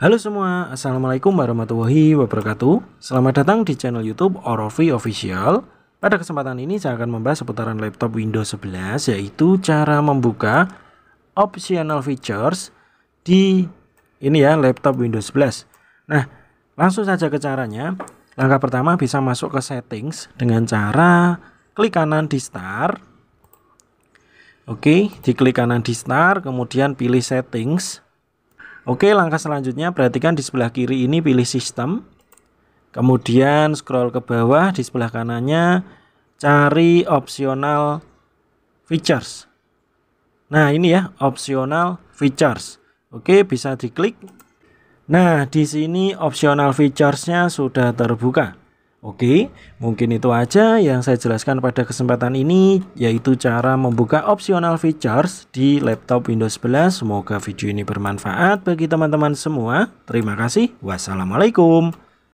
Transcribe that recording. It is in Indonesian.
Halo semua, Assalamualaikum warahmatullahi wabarakatuh Selamat datang di channel youtube Orofi Official Pada kesempatan ini saya akan membahas seputaran laptop Windows 11 Yaitu cara membuka optional features di ini ya laptop Windows 11 Nah langsung saja ke caranya Langkah pertama bisa masuk ke settings dengan cara klik kanan di start Oke, diklik kanan di start, kemudian pilih settings Oke, langkah selanjutnya perhatikan di sebelah kiri ini pilih sistem. Kemudian scroll ke bawah di sebelah kanannya cari optional features. Nah, ini ya, optional features. Oke, bisa diklik. Nah, di sini opsional featuresnya sudah terbuka. Oke, mungkin itu aja yang saya jelaskan pada kesempatan ini, yaitu cara membuka optional features di laptop Windows 11. Semoga video ini bermanfaat bagi teman-teman semua. Terima kasih. Wassalamualaikum.